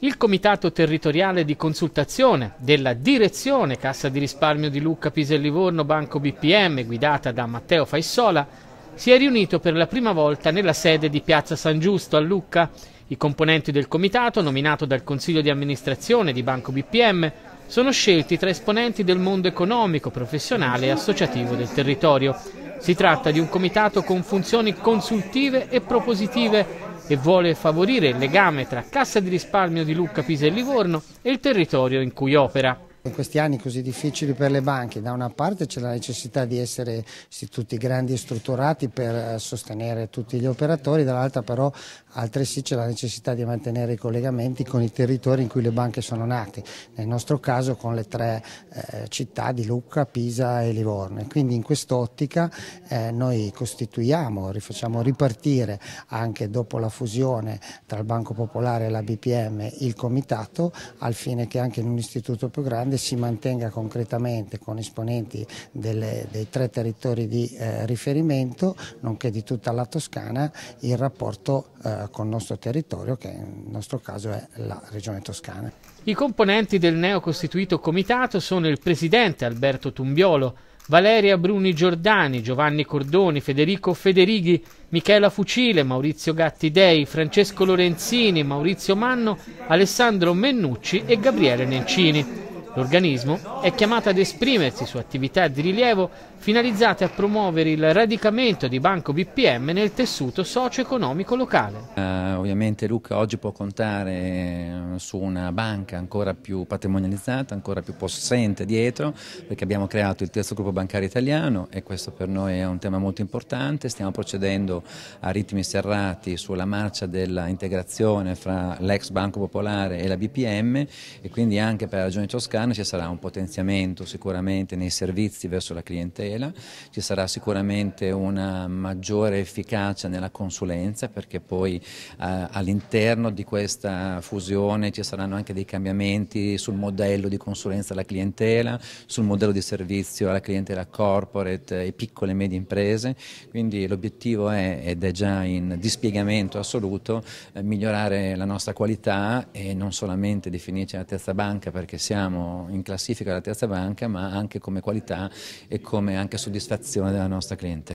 Il Comitato Territoriale di Consultazione della Direzione Cassa di Risparmio di Lucca, Pisa e Livorno, Banco BPM, guidata da Matteo Faissola, si è riunito per la prima volta nella sede di Piazza San Giusto a Lucca. I componenti del comitato, nominato dal Consiglio di amministrazione di Banco BPM, sono scelti tra esponenti del mondo economico, professionale e associativo del territorio. Si tratta di un comitato con funzioni consultive e propositive e vuole favorire il legame tra Cassa di risparmio di Lucca, Pisa e Livorno e il territorio in cui opera. In questi anni così difficili per le banche, da una parte c'è la necessità di essere istituti grandi e strutturati per eh, sostenere tutti gli operatori, dall'altra però altresì c'è la necessità di mantenere i collegamenti con i territori in cui le banche sono nate, nel nostro caso con le tre eh, città di Lucca, Pisa e Livorno. Quindi in quest'ottica eh, noi costituiamo, facciamo ripartire anche dopo la fusione tra il Banco Popolare e la BPM il comitato al fine che anche in un istituto più grande si mantenga concretamente con esponenti delle, dei tre territori di eh, riferimento, nonché di tutta la Toscana, il rapporto eh, con il nostro territorio, che nel nostro caso è la Regione Toscana. I componenti del neocostituito comitato sono il presidente Alberto Tumbiolo, Valeria Bruni Giordani, Giovanni Cordoni, Federico Federighi, Michela Fucile, Maurizio Gattidei, Francesco Lorenzini, Maurizio Manno, Alessandro Mennucci e Gabriele Nencini. L'organismo è chiamato ad esprimersi su attività di rilievo finalizzate a promuovere il radicamento di Banco BPM nel tessuto socio-economico locale. Eh, ovviamente Luca oggi può contare eh, su una banca ancora più patrimonializzata, ancora più possente dietro, perché abbiamo creato il terzo gruppo bancario italiano e questo per noi è un tema molto importante. Stiamo procedendo a ritmi serrati sulla marcia dell'integrazione fra l'ex Banco Popolare e la BPM e quindi anche per la Regione Toscana quest'anno ci sarà un potenziamento sicuramente nei servizi verso la clientela, ci sarà sicuramente una maggiore efficacia nella consulenza perché poi eh, all'interno di questa fusione ci saranno anche dei cambiamenti sul modello di consulenza alla clientela, sul modello di servizio alla clientela corporate e piccole e medie imprese, quindi l'obiettivo è, ed è già in dispiegamento assoluto, eh, migliorare la nostra qualità e non solamente definirci la terza banca perché siamo in classifica alla terza banca, ma anche come qualità e come anche soddisfazione della nostra cliente.